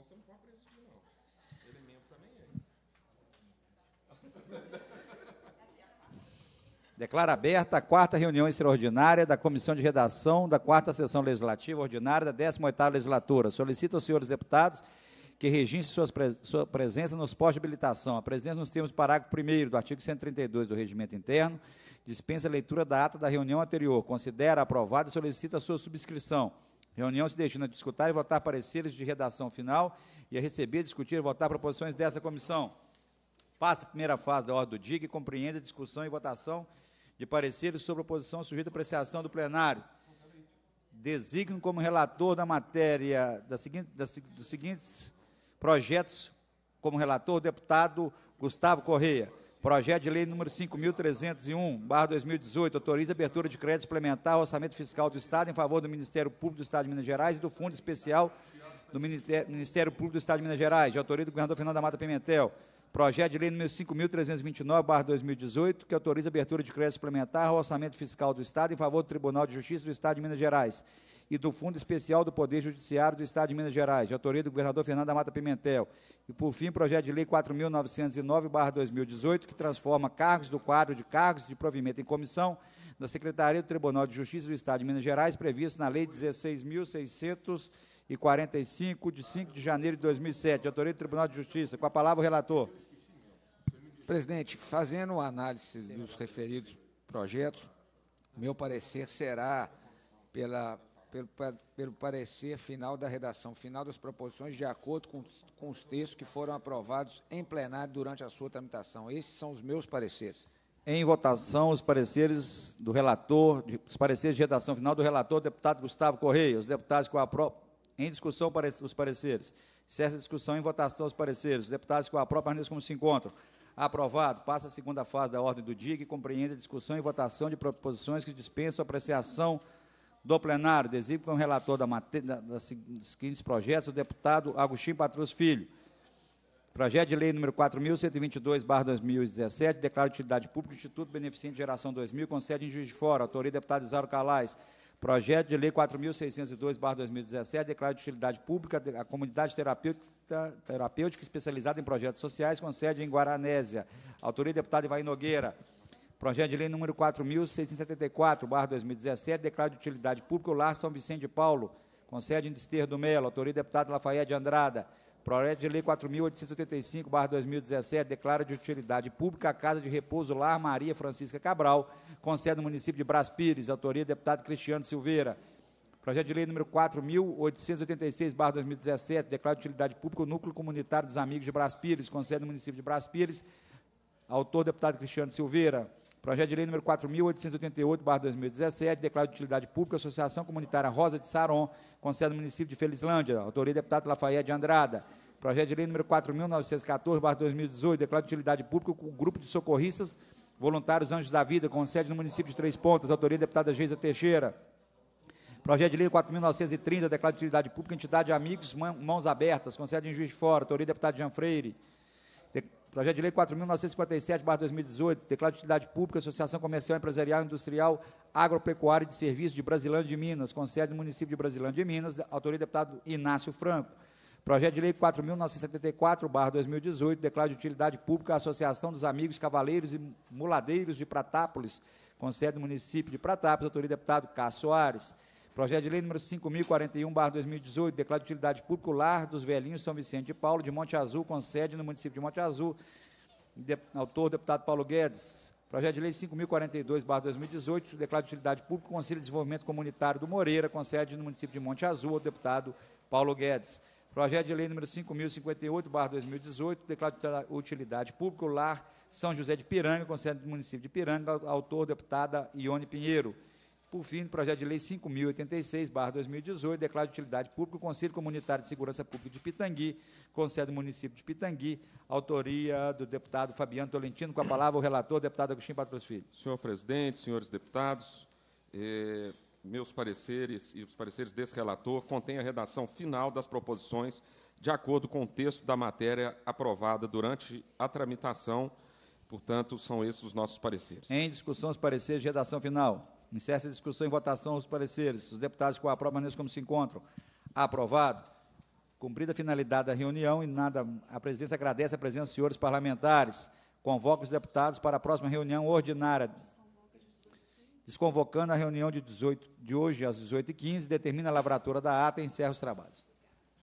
Não somos contra não. Ele mesmo também é. Declara aberta a quarta reunião extraordinária da Comissão de Redação da quarta Sessão Legislativa Ordinária da 18ª Legislatura. Solicito aos senhores deputados que registrem suas pres sua presença nos postos de habilitação. A presença nos termos do parágrafo 1 do artigo 132 do Regimento Interno dispensa a leitura da ata da reunião anterior. Considera aprovada e solicita a sua subscrição. Reunião se destina a discutir e votar pareceres de redação final e a receber, discutir e votar proposições dessa comissão. Passa a primeira fase da ordem do dia, que compreende a discussão e votação de pareceres sobre a oposição sujeita à apreciação do plenário. Designo como relator da matéria da seguinte, da, dos seguintes projetos, como relator, o deputado Gustavo Correia. Projeto de lei número 5.301-2018 autoriza abertura de crédito suplementar ao orçamento fiscal do Estado em favor do Ministério Público do Estado de Minas Gerais e do Fundo Especial do Ministério Público do Estado de Minas Gerais, de autoria do governador Fernando da Mata Pimentel. Projeto de lei número 5.329-2018, que autoriza abertura de crédito suplementar ao orçamento fiscal do Estado em favor do Tribunal de Justiça do Estado de Minas Gerais e do Fundo Especial do Poder Judiciário do Estado de Minas Gerais, de autoria do governador Fernando da Mata Pimentel. E, por fim, projeto de lei 4.909-2018, que transforma cargos do quadro de cargos de provimento em comissão da Secretaria do Tribunal de Justiça do Estado de Minas Gerais, previsto na Lei 16.645, de 5 de janeiro de 2007, de autoria do Tribunal de Justiça. Com a palavra, o relator. Presidente, fazendo análise dos referidos projetos, meu parecer será pela pelo, pelo parecer final da redação final das proposições, de acordo com, com os textos que foram aprovados em plenário durante a sua tramitação. Esses são os meus pareceres. Em votação, os pareceres do relator, os pareceres de redação final do relator, deputado Gustavo Correia, os deputados com a pró... Em discussão, os pareceres. Certa discussão em votação, os pareceres. Os deputados com a própria reunião como se encontram. Aprovado. Passa a segunda fase da ordem do dia, que compreende a discussão e votação de proposições que dispensam a apreciação do plenário, designo como relator da matéria, dos seguintes projetos o deputado Agostinho Patrus Filho. Projeto de lei número 4.122-2017, declara de utilidade pública Instituto Beneficente de Geração 2000, com sede em Juiz de Fora. Autoria deputado Isauro Calais. Projeto de lei 4.602-2017, declara de utilidade pública a comunidade terapêutica, terapêutica especializada em projetos sociais, com sede em Guaranésia. Autoria deputado Ivaí Nogueira. Projeto de lei número 4.674, barra 2017, declara de utilidade pública o Lar São Vicente de Paulo, com sede em Desterro do Melo, autoria do deputado Lafayette Andrada. Projeto de lei 4.885, barra 2017, declara de utilidade pública a Casa de Repouso Lar Maria Francisca Cabral, com sede no município de Brás Pires, autoria do deputado Cristiano Silveira. Projeto de lei número 4.886, barra 2017, declara de utilidade pública o Núcleo Comunitário dos Amigos de Brás Pires, com sede no município de Brás Pires, autor deputado Cristiano Silveira. Projeto de lei número 4.888-2017, declaro de utilidade pública Associação Comunitária Rosa de Saron, com sede no município de Felizlândia, autoria deputado Lafayette de Andrada. Projeto de lei número 4.914-2018, declaro de utilidade pública o Grupo de Socorristas Voluntários Anjos da Vida, com sede no município de Três Pontas, autoria deputada Geisa Teixeira. Projeto de lei 4.930, declaro de utilidade pública, entidade Amigos Mãos Abertas, com sede em Juiz de Fora, autoria deputado Jean Freire. Projeto de Lei 4.957-2018, Declaro de Utilidade Pública, Associação Comercial, Empresarial, Industrial, Agropecuária e de Serviços de Brasilândia de Minas, com sede no município de Brasilândia de Minas, autoria do deputado Inácio Franco. Projeto de Lei 4.974-2018, Declaro de Utilidade Pública, Associação dos Amigos Cavaleiros e Muladeiros de Pratápolis, com sede no município de Pratápolis, autoria do deputado Cássio Soares. Projeto de lei número 5041, barra 2018, declara de utilidade pública o Lar dos Velhinhos São Vicente de Paulo, de Monte Azul, com sede no município de Monte Azul. De, autor, deputado Paulo Guedes. Projeto de lei 5042, barra 2018, declara de utilidade pública o Conselho de Desenvolvimento Comunitário do Moreira, com sede no município de Monte Azul, ao deputado Paulo Guedes. Projeto de lei número 5058, barra 2018, declara de utilidade pública o Lar São José de Piranga, com sede no município de Piranga, autor, deputada Ione Pinheiro. Por fim, projeto de lei 5.086-2018, declara de utilidade pública o Conselho Comunitário de Segurança Pública de Pitangui, com sede município de Pitangui, autoria do deputado Fabiano Tolentino. Com a palavra o relator, deputado Agostinho Patrocínio. Filho. Senhor presidente, senhores deputados, eh, meus pareceres e os pareceres desse relator contêm a redação final das proposições de acordo com o texto da matéria aprovada durante a tramitação. Portanto, são esses os nossos pareceres. Em discussão, os pareceres de redação final. Encerra a discussão e votação os pareceres. Os deputados com a prova permaneçam como se encontram. Aprovado. Cumprida a finalidade da reunião e nada, a presidência agradece a presença dos senhores parlamentares. Convoca os deputados para a próxima reunião ordinária. Desconvocando a reunião de, 18, de hoje às 18h15, determina a lavratura da ata e encerra os trabalhos.